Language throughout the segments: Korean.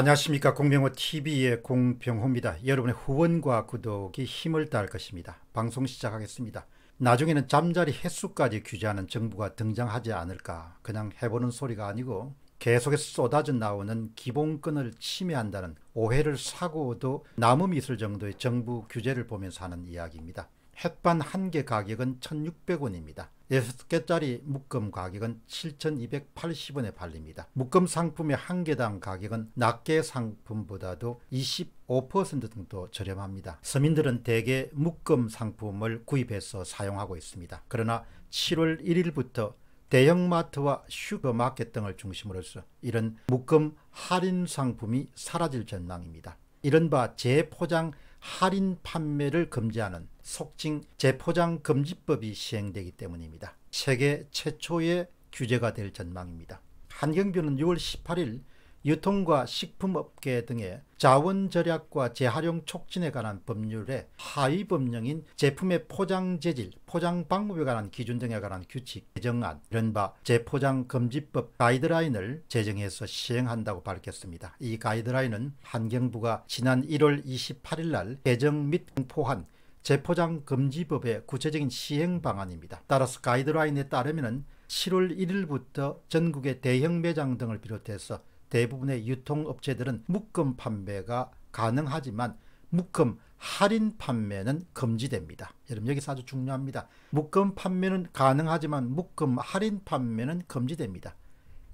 안녕하십니까 공병호 TV의 공병호입니다. 여러분의 후원과 구독이 힘을 다할 것입니다. 방송 시작하겠습니다. 나중에는 잠자리 횟수까지 규제하는 정부가 등장하지 않을까 그냥 해보는 소리가 아니고 계속해서 쏟아져 나오는 기본권을 침해한다는 오해를 사고도 남음이 있을 정도의 정부 규제를 보면서 하는 이야기입니다. 햇반 한 개 가격은 1600원입니다. 6개짜리 묶음 가격은 7,280원에 팔립니다. 묶음 상품의 한 개당 가격은 낱개 상품보다도 25% 정도 저렴합니다. 서민들은 대개 묶음 상품을 구입해서 사용하고 있습니다. 그러나 7월 1일부터 대형마트와 슈퍼마켓 등을 중심으로서 이런 묶음 할인 상품이 사라질 전망입니다. 이른바 재포장 할인 판매를 금지하는 속칭 재포장 금지법이 시행되기 때문입니다. 세계 최초의 규제가 될 전망입니다. 한경뷰는 6월 18일 유통과 식품업계 등의 자원 절약과 재활용 촉진에 관한 법률에 하위 법령인 제품의 포장 재질, 포장 방법에 관한 기준 등에 관한 규칙 개정안, 이른바 재포장 금지법 가이드라인을 제정해서 시행한다고 밝혔습니다. 이 가이드라인은 환경부가 지난 1월 28일 날 개정 및 공포한 재포장 금지법의 구체적인 시행 방안입니다. 따라서 가이드라인에 따르면 7월 1일부터 전국의 대형 매장 등을 비롯해서 대부분의 유통업체들은 묶음 판매가 가능하지만 묶음 할인 판매는 금지됩니다. 여러분 여기서 아주 중요합니다. 묶음 판매는 가능하지만 묶음 할인 판매는 금지됩니다.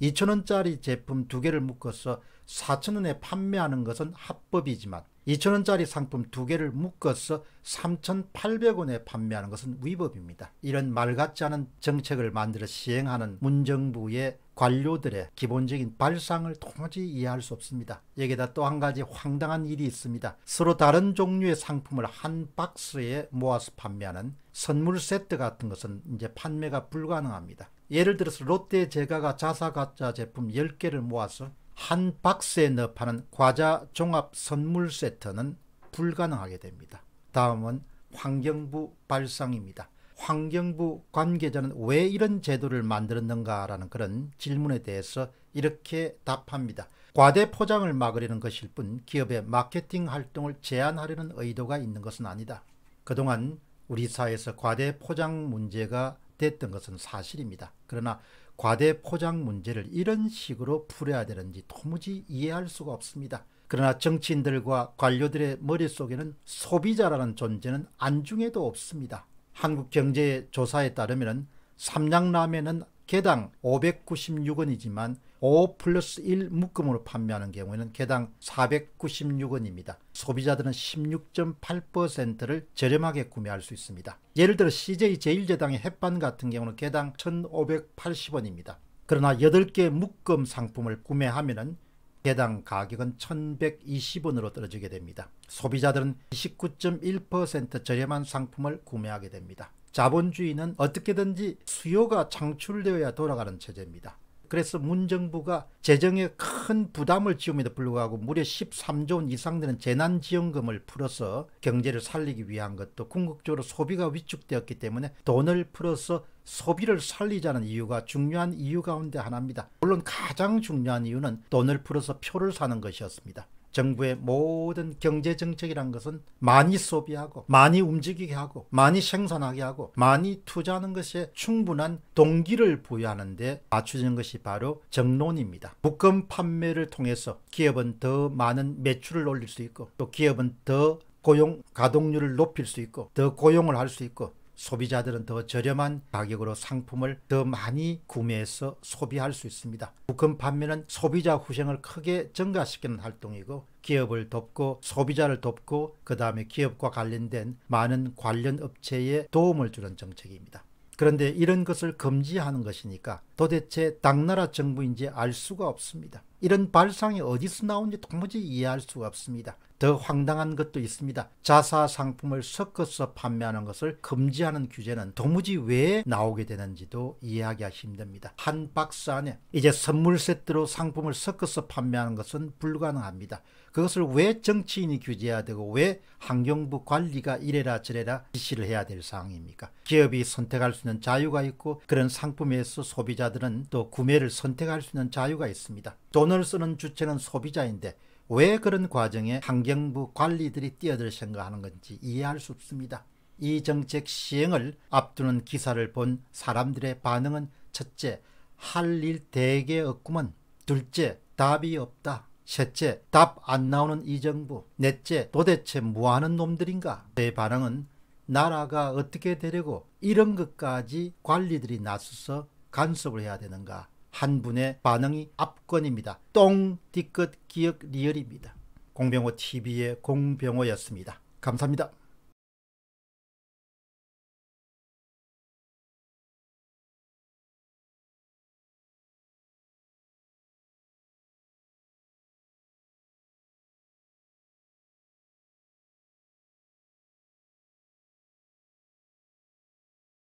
2천원짜리 제품 두 개를 묶어서 4천원에 판매하는 것은 합법이지만 2천원짜리 상품 두 개를 묶어서 3,800원에 판매하는 것은 위법입니다. 이런 말 같지 않은 정책을 만들어 시행하는 문정부의 관료들의 기본적인 발상을 도무지 이해할 수 없습니다. 여기다 또 한 가지 황당한 일이 있습니다. 서로 다른 종류의 상품을 한 박스에 모아서 판매하는 선물 세트 같은 것은 이제 판매가 불가능합니다. 예를 들어서 롯데 제과가 자사가짜 제품 10개를 모아서 한 박스에 넣어 파는 과자 종합 선물 세트는 불가능하게 됩니다. 다음은 환경부 발상입니다. 환경부 관계자는 왜 이런 제도를 만들었는가라는 그런 질문에 대해서 이렇게 답합니다. 과대 포장을 막으려는 것일 뿐 기업의 마케팅 활동을 제한하려는 의도가 있는 것은 아니다. 그동안 우리 사회에서 과대 포장 문제가 됐던 것은 사실입니다. 그러나 과대 포장 문제를 이런 식으로 풀어야 되는지 도무지 이해할 수가 없습니다. 그러나 정치인들과 관료들의 머릿속에는 소비자라는 존재는 안중에도 없습니다. 한국경제조사에 따르면 삼양라면은 개당 596원이지만 5 플러스 1 묶음으로 판매하는 경우에는 개당 496원입니다. 소비자들은 16.8%를 저렴하게 구매할 수 있습니다. 예를 들어 CJ 제일제당의 햇반 같은 경우는 개당 1,580원입니다. 그러나 8개 묶음 상품을 구매하면 개당 가격은 1,120원으로 떨어지게 됩니다. 소비자들은 29.1% 저렴한 상품을 구매하게 됩니다. 자본주의는 어떻게든지 수요가 창출되어야 돌아가는 체제입니다. 그래서 문정부가 재정에 큰 부담을 지음에도 불구하고 무려 13조 원 이상 되는 재난지원금을 풀어서 경제를 살리기 위한 것도 궁극적으로 소비가 위축되었기 때문에 돈을 풀어서 소비를 살리자는 이유가 중요한 이유 가운데 하나입니다. 물론 가장 중요한 이유는 돈을 풀어서 표를 사는 것이었습니다. 정부의 모든 경제 정책이란 것은 많이 소비하고 많이 움직이게 하고 많이 생산하게 하고 많이 투자하는 것에 충분한 동기를 부여하는데 맞추는 것이 바로 정론입니다. 묶음 판매를 통해서 기업은 더 많은 매출을 올릴 수 있고 또 기업은 더 고용 가동률을 높일 수 있고 더 고용을 할 수 있고 소비자들은 더 저렴한 가격으로 상품을 더 많이 구매해서 소비할 수 있습니다. 부품 판매는 소비자 후생을 크게 증가시키는 활동이고 기업을 돕고 소비자를 돕고 그 다음에 기업과 관련된 많은 관련 업체에 도움을 주는 정책입니다. 그런데 이런 것을 금지하는 것이니까 도대체 당나라 정부인지 알 수가 없습니다. 이런 발상이 어디서 나온지 도무지 이해할 수가 없습니다. 더 황당한 것도 있습니다. 자사 상품을 섞어서 판매하는 것을 금지하는 규제는 도무지 왜 나오게 되는지도 이해하기가 힘듭니다. 한 박스 안에 이제 선물 세트로 상품을 섞어서 판매하는 것은 불가능합니다. 그것을 왜 정치인이 규제해야 되고 왜 환경부 관리가 이래라 저래라 지시를 해야 될 상황입니까? 기업이 선택할 수 있는 자유가 있고 그런 상품에서 소비자 소비자들은 또 구매를 선택할 수 있는 자유가 있습니다. 돈을 쓰는 주체는 소비자인데 왜 그런 과정에 환경부 관리들이 뛰어들 생각하는 건지 이해할 수 없습니다. 이 정책 시행을 앞두는 기사를 본 사람들의 반응은 첫째, 할 일 대개 없구먼. 둘째, 답이 없다. 셋째, 답 안 나오는 이 정부. 넷째, 도대체 뭐하는 놈들인가? 제 반응은 나라가 어떻게 되려고 이런 것까지 관리들이 나서서 간섭을 해야 되는가 한 분의 반응이 압권입니다. 똥, 뒤끝, 기억, 리얼입니다. 공병호 TV의 공병호였습니다. 감사합니다.